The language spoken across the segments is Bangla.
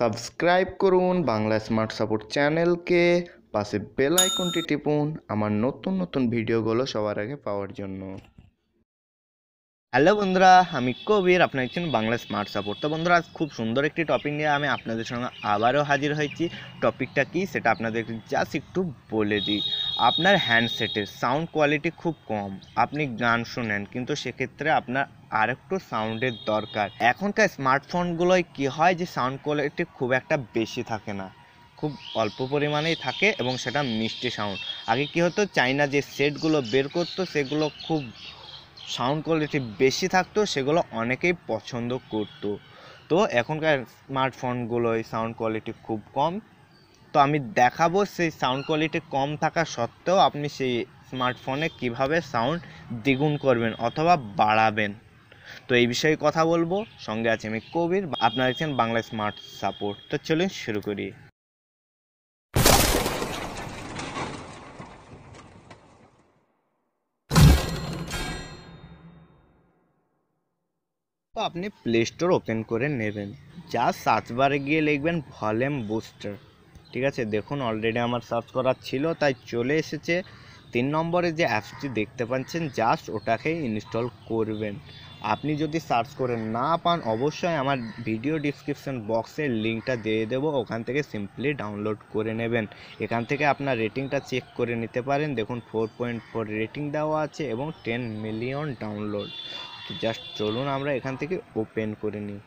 সাবস্ক্রাইব করুন বাংলা স্মার্ট সাপোর্ট চ্যানেলকে পাশে বেল আইকনটি টিপুন আমার নতুন নতুন ভিডিওগুলো সবার আগে পাওয়ার জন্য হ্যালো বন্ধুরা আমি কবির আপনার একজন বাংলা স্মার্ট সাপোর্ট তো বন্ধুরা আজ খুব সুন্দর একটি টপিক নিয়ে আমি আপনাদের সঙ্গে আবারও হাজির হয়েছি টপিকটা কি সেটা আপনাদের জাস্ট একটু বলে দিই আপনার হ্যান্ডসেটের সাউন্ড কোয়ালিটি খুব কম আপনি গান শোনেন কিন্তু সেক্ষেত্রে আপনার আর একটু সাউন্ডের দরকার এখনকার স্মার্টফোনগুলোয় কি হয় যে সাউন্ড কোয়ালিটি খুব একটা বেশি থাকে না খুব অল্প পরিমাণেই থাকে এবং সেটা মিষ্টি সাউন্ড আগে কি হতো চাইনা যে সেটগুলো বের করতো সেগুলো খুব সাউন্ড কোয়ালিটি বেশি থাকতো সেগুলো অনেকেই পছন্দ করত তো এখনকার স্মার্টফোনগুলোয় সাউন্ড কোয়ালিটি খুব কম তো আমি দেখাবো সেই সাউন্ড কোয়ালিটি কম থাকা সত্ত্বেও আপনি সেই স্মার্টফোনে কিভাবে সাউন্ড দ্বিগুণ করবেন অথবা বাড়াবেন তো এই বিষয়ে কথা বলবো সঙ্গে আছে আমি কবির আপনারা আছেন বাংলা স্মার্ট সাপোর্ট তো চলুন শুরু করি তো আপনি প্লে স্টোর ওপেন করে নেবেন যা সার্চ বারে গিয়ে লিখবেন ভলিউম বুস্টার ঠিক আছে দেখুন অলরেডি আমার সার্চ করা ছিল তাই চলে এসেছে তিন নম্বরে যে অ্যাপসটি দেখতে পাচ্ছেন জাস্ট ওটাকে ইনস্টল করবেন আপনি যদি সার্চ করে না পান অবশ্যই আমার ভিডিও ডিসক্রিপশন বক্সের লিঙ্কটা দিয়ে দেব ওখান থেকে সিম্পলি ডাউনলোড করে নেবেন এখান থেকে আপনার রেটিংটা চেক করে নিতে পারেন দেখুন ফোর পয়েন্ট ফোর রেটিং দেওয়া আছে এবং টেন মিলিয়ন ডাউনলোড তো জাস্ট চলুন আমরা এখান থেকে ওপেন করে নিই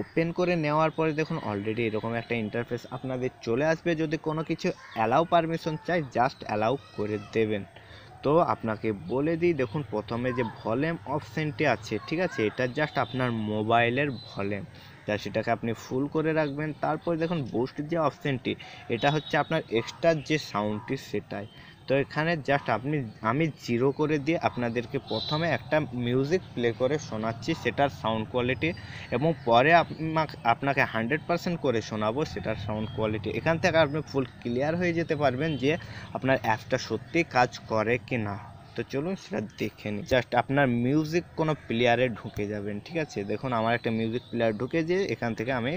ওপেন করে নেওয়ার পরে দেখুন অলরেডি এরকম একটা ইন্টারফেস আপনাদের চলে আসবে যদি কোনো কিছু অ্যালাউ পারমিশন চাই জাস্ট অ্যালাউ করে দেবেন তো আপনাকে বলে দিই দেখুন প্রথমে যে ভলিউম অপশানটি আছে ঠিক আছে এটা জাস্ট আপনার মোবাইলের ভলিউম যা সেটাকে আপনি ফুল করে রাখবেন তারপর দেখুন বুস্ট যে অপশানটি এটা হচ্ছে আপনার এক্সট্রা যে সাউন্ডটি সেটাই তো এখানে জাস্ট আপনি আমি জিরো করে দিয়ে আপনাদেরকে প্রথমে একটা মিউজিক প্লে করে শোনাচ্ছি সেটার সাউন্ড কোয়ালিটি এবং পরে আপনাকে হান্ড্রেড পারসেন্ট করে শোনাবো সেটার সাউন্ড কোয়ালিটি এখান থেকে আপনি ফুল ক্লিয়ার হয়ে যেতে পারবেন যে আপনার অ্যাপটা সত্যি কাজ করে কি না তো চলুন সেটা দেখে নিই জাস্ট আপনার মিউজিক কোনো প্লেয়ারে ঢুকে যাবেন ঠিক আছে দেখুন আমার একটা মিউজিক প্লেয়ার ঢুকে যে এখান থেকে আমি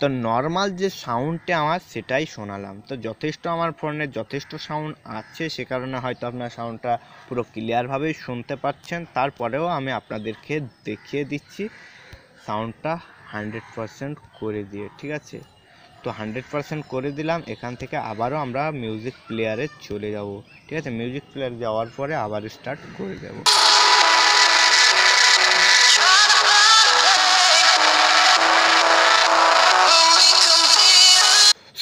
তো নর্মাল যে সাউন্ডটা আমার সেটাই শোনালাম তো যথেষ্ট আমার ফোনে যথেষ্ট সাউন্ড আছে সে কারণে হয়তো আপনার সাউন্ডটা পুরো ক্লিয়ারভাবেই শুনতে পাচ্ছেন তারপরেও আমি আপনাদেরকে দেখিয়ে দিচ্ছি সাউন্ডটা হান্ড্রেড পারসেন্ট করে দিয়ে ঠিক আছে তো হান্ড্রেড পারসেন্ট করে দিলাম এখান থেকে আবারও আমরা মিউজিক প্লেয়ারে চলে যাব ঠিক আছে মিউজিক প্লেয়ার যাওয়ার পরে আবার স্টার্ট করে দেবো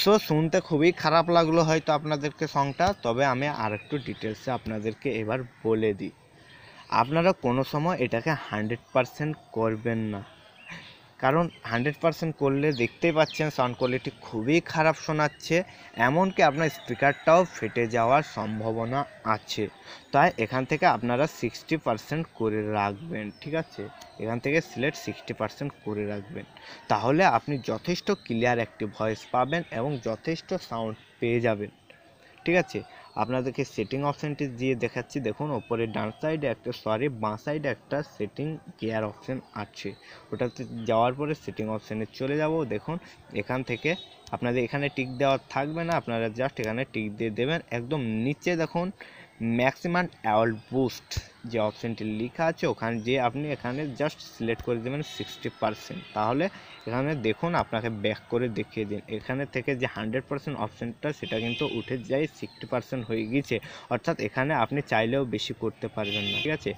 সো শুনতে খুবই খারাপ লাগলো হয়তো আপনাদেরকে সংটা তবে আমি আর একটু ডিটেলসে আপনাদেরকে এবার বলে দিই আপনারা কোনো সময় এটাকে হান্ড্রেড পারসেন্ট করবেন না কারণ হান্ড্রেড পারসেন্ট করলে দেখতেই পাচ্ছেন সাউন্ড কোয়ালিটি খুবই খারাপ শোনাচ্ছে এমনকি আপনার স্পিকারটাও ফেটে যাওয়ার সম্ভাবনা আছে তাই এখান থেকে আপনারা সিক্সটি পারসেন্ট করে রাখবেন ঠিক আছে এখান থেকে সিলেট সিক্সটি পারসেন্ট করে রাখবেন তাহলে আপনি যথেষ্ট ক্লিয়ার একটি ভয়েস পাবেন এবং যথেষ্ট সাউন্ড পেয়ে যাবেন ঠিক আছে আপনাদেরকে সেটিং অপশানটি দিয়ে দেখাচ্ছি দেখুন ওপরে ডান সাইডে একটা সরি বাঁ সাইডে একটা সেটিং কেয়ার অপশান আছে ওটাতে যাওয়ার পরে সেটিং অপশানে চলে যাব দেখুন এখান থেকে আপনাদের এখানে টিক দেওয়া থাকবে না আপনারা জাস্ট এখানে টিক দিয়ে দেবেন একদম নিচে দেখুন ম্যাক্সিমাম অ্যাওয়াল বুস্ট যে অপশানটি লেখা আছে ওখানে যে আপনি এখানে জাস্ট সিলেক্ট করে দেবেন সিক্সটি পারসেন্ট তাহলে এখানে দেখুন আপনাকে ব্যাক করে দেখিয়ে দিন এখানে থেকে যে হান্ড্রেড পারসেন্ট অপশানটা সেটা কিন্তু উঠে যায় সিক্সটি পারসেন্ট হয়ে গিয়েছে অর্থাৎ এখানে আপনি চাইলেও বেশি করতে পারবেন না ঠিক আছে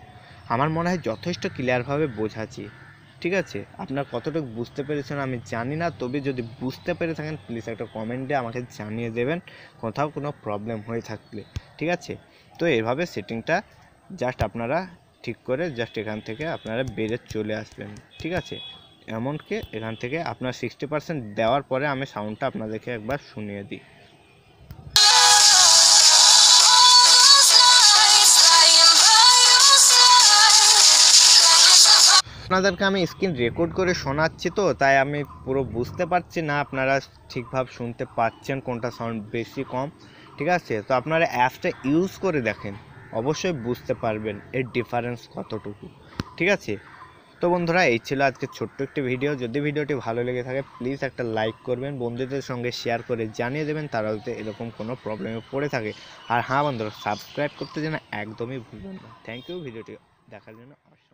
আমার মনে হয় যথেষ্ট ক্লিয়ারভাবে বোঝাচ্ছি ঠিক আছে আপনার কতটুকু বুঝতে পেরেছেন আমি জানি না তবে যদি বুঝতে পেরে থাকেন প্লিজ একটা কমেন্টে আমাকে জানিয়ে দেবেন কোথাও কোনো প্রবলেম হয়ে থাকলে ঠিক আছে তো এভাবে সেটিংটা জাস্ট আপনারা ঠিক করে জাস্ট এখান থেকে আপনারা বেড়ে চলে আসবেন ঠিক আছে অ্যামাউন্টকে এখান থেকে আপনার সিক্সটি পার্সেন্ট দেওয়ার পরে আমি সাউন্ডটা আপনাদেরকে একবার শুনিয়ে দিই আপনাদেরকে আমি স্ক্রিন রেকর্ড করে শোনাচ্ছি তো তাই আমি পুরো বুঝতে পারছি না আপনারা ঠিকভাবে শুনতে পাচ্ছেন কোনটা সাউন্ড বেশি কম ঠিক আছে তো আপনারা অ্যাপসটা ইউজ করে দেখেন অবশ্যই বুঝতে পারবেন এর ডিফারেন্স কতটুকু ঠিক আছে তো বন্ধুরা এই ছিল আজকে ছোট্ট একটি ভিডিও যদি ভিডিওটি ভালো লেগে থাকে প্লিজ একটা লাইক করবেন বন্ধুদের সঙ্গে শেয়ার করে জানিয়ে দেবেন তারা যাতে এরকম কোনো প্রবলেমে পড়ে থাকে আর হ্যাঁ বন্ধুরা সাবস্ক্রাইব করতে যেন একদমই ভুলবেন না থ্যাংক ইউ ভিডিওটি দেখার জন্য